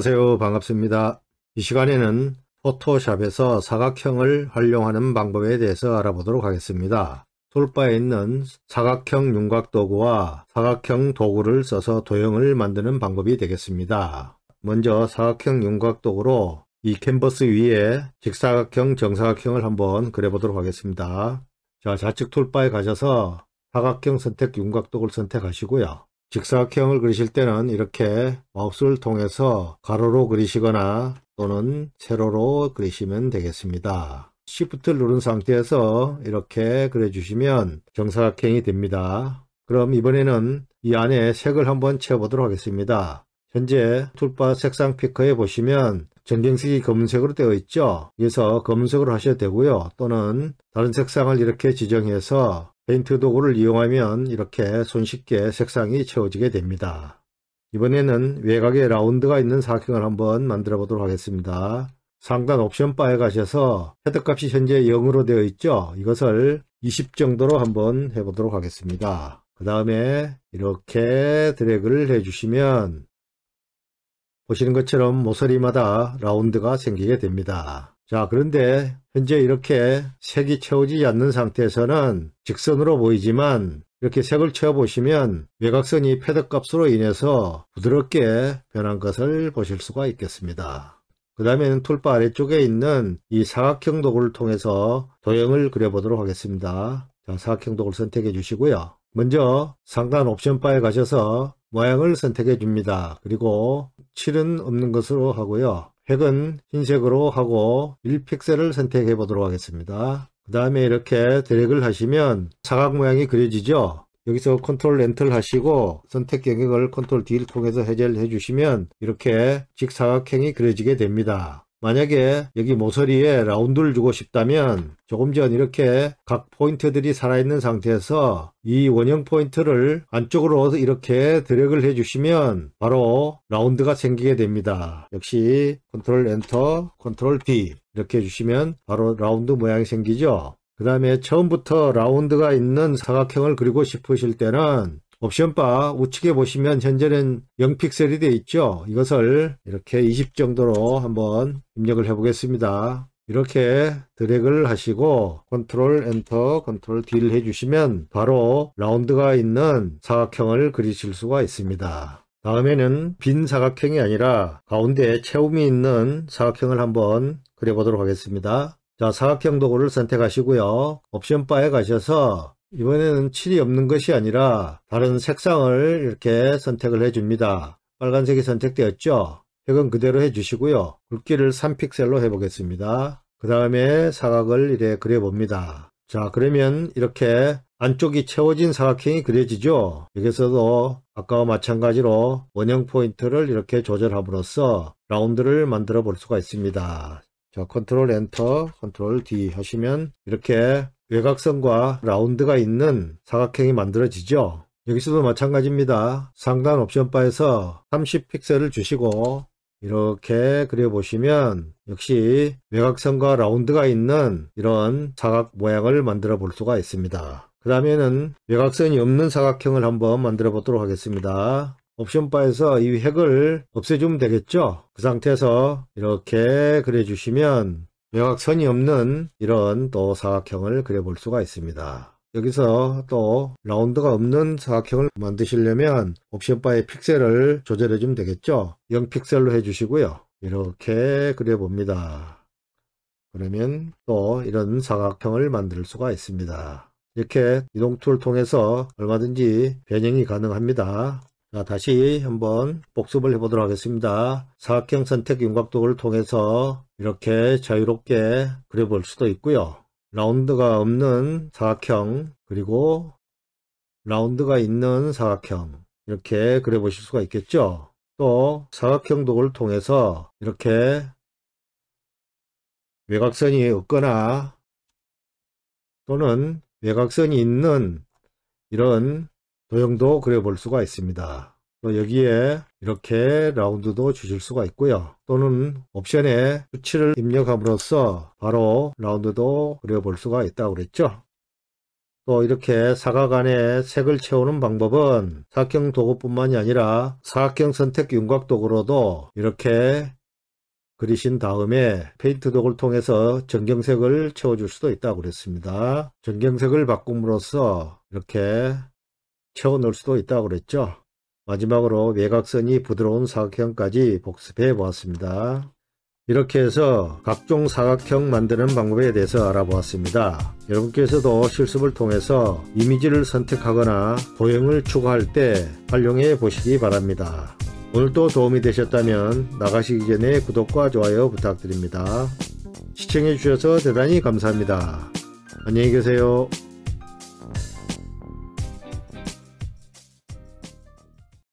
안녕하세요 반갑습니다 이 시간에는 포토샵에서 사각형을 활용하는 방법에 대해서 알아보도록 하겠습니다 솔바에 있는 사각형 윤곽 도구와 사각형 도구를 써서 도형을 만드는 방법이 되겠습니다 먼저 사각형 윤곽 도구로 이 캔버스 위에 직사각형 정사각형을 한번 그려보도록 하겠습니다 자 좌측 툴바에 가셔서 사각형 선택 윤곽 도구를 선택하시고요 직사각형을 그리실 때는 이렇게 마우스를 통해서 가로로 그리시거나 또는 세로로 그리시면 되겠습니다. Shift를 누른 상태에서 이렇게 그려주시면 정사각형이 됩니다. 그럼 이번에는 이 안에 색을 한번 채워보도록 하겠습니다. 현재 툴바 색상 피커에 보시면 전경색이 검은색으로 되어 있죠. 그래서 검은색으로 하셔도 되고요. 또는 다른 색상을 이렇게 지정해서 페인트 도구를 이용하면 이렇게 손쉽게 색상이 채워지게 됩니다. 이번에는 외곽에 라운드가 있는 사각형을 한번 만들어 보도록 하겠습니다. 상단 옵션 바에 가셔서 헤드값이 현재 0으로 되어 있죠. 이것을 20 정도로 한번 해보도록 하겠습니다. 그 다음에 이렇게 드래그를 해주시면 보시는 것처럼 모서리마다 라운드가 생기게 됩니다. 자 그런데 현재 이렇게 색이 채워지지 않는 상태에서는 직선으로 보이지만 이렇게 색을 채워보시면 외곽선이 패드값으로 인해서 부드럽게 변한 것을 보실 수가 있겠습니다. 그 다음에는 툴바 아래쪽에 있는 이 사각형 도구를 통해서 도형을 그려보도록 하겠습니다. 자, 사각형 도구를 선택해 주시고요. 먼저 상단 옵션 바에 가셔서 모양을 선택해 줍니다. 그리고 7은 없는 것으로 하고요. 획은 흰색으로 하고 1픽셀을 선택해 보도록 하겠습니다. 그 다음에 이렇게 드래그를 하시면 사각 모양이 그려지죠. 여기서 컨트롤 엔터를 하시고 선택 영역을 컨트롤 D를 통해서 해제를 해주시면 이렇게 직사각형이 그려지게 됩니다. 만약에 여기 모서리에 라운드를 주고 싶다면 조금 전 이렇게 각 포인트들이 살아있는 상태에서 이 원형 포인트를 안쪽으로 이렇게 드래그를 해주시면 바로 라운드가 생기게 됩니다. 역시 컨트롤 엔터, 컨트롤 P 이렇게 해주시면 바로 라운드 모양이 생기죠. 그 다음에 처음부터 라운드가 있는 사각형을 그리고 싶으실 때는 옵션바 우측에 보시면 현재는 0픽셀이 되어 있죠. 이것을 이렇게 20 정도로 한번 입력을 해 보겠습니다. 이렇게 드래그를 하시고 컨트롤 엔터 컨트롤 D를 해주시면 바로 라운드가 있는 사각형을 그리실 수가 있습니다. 다음에는 빈 사각형이 아니라 가운데 채움이 있는 사각형을 한번 그려보도록 하겠습니다. 자 사각형 도구를 선택하시고요. 옵션 바에 가셔서 이번에는 칠이 없는 것이 아니라 다른 색상을 이렇게 선택을 해줍니다. 빨간색이 선택되었죠? 색은 그대로 해주시고요. 굵기를 3픽셀로 해보겠습니다. 그 다음에 사각을 이래 그려봅니다. 자 그러면 이렇게 안쪽이 채워진 사각형이 그려지죠 여기서도 아까와 마찬가지로 원형 포인트를 이렇게 조절함으로써 라운드를 만들어 볼 수가 있습니다 자 컨트롤 엔터 컨트롤 D 하시면 이렇게 외곽선과 라운드가 있는 사각형이 만들어지죠. 여기서도 마찬가지입니다. 상단 옵션바에서 30픽셀을 주시고 이렇게 그려보시면 역시 외곽선과 라운드가 있는 이런 사각 모양을 만들어 볼 수가 있습니다. 그 다음에는 외곽선이 없는 사각형을 한번 만들어 보도록 하겠습니다. 옵션바에서 이획을 없애주면 되겠죠. 그 상태에서 이렇게 그려주시면 명확선이 없는 이런 또 사각형을 그려볼 수가 있습니다. 여기서 또 라운드가 없는 사각형을 만드시려면 옵션 바의 픽셀을 조절해 주면 되겠죠 0픽셀로 해 주시고요 이렇게 그려봅니다 그러면 또 이런 사각형을 만들 수가 있습니다 이렇게 이동 툴을 통해서 얼마든지 변형이 가능합니다 자, 다시 한번 복습을 해 보도록 하겠습니다 사각형 선택 윤곽도구를 통해서 이렇게 자유롭게 그려볼 수도 있고요. 라운드가 없는 사각형 그리고 라운드가 있는 사각형 이렇게 그려보실 수가 있겠죠. 또 사각형 도구를 통해서 이렇게 외곽선이 없거나 또는 외곽선이 있는 이런 도형도 그려볼 수가 있습니다. 또 여기에 이렇게 라운드도 주실 수가 있고요. 또는 옵션에 수치를 입력함으로써 바로 라운드도 그려볼 수가 있다고 그랬죠. 또 이렇게 사각 안에 색을 채우는 방법은 사각형 도구뿐만이 아니라 사각형 선택 윤곽 도구로도 이렇게 그리신 다음에 페인트 도구를 통해서 전경색을 채워줄 수도 있다고 그랬습니다. 전경색을 바꿈으로써 이렇게 채워 넣을 수도 있다고 그랬죠. 마지막으로 외곽선이 부드러운 사각형까지 복습해 보았습니다. 이렇게 해서 각종 사각형 만드는 방법에 대해서 알아보았습니다. 여러분께서도 실습을 통해서 이미지를 선택하거나 도형을 추가할 때 활용해 보시기 바랍니다. 오늘도 도움이 되셨다면 나가시기 전에 구독과 좋아요 부탁드립니다. 시청해주셔서 대단히 감사합니다. 안녕히 계세요.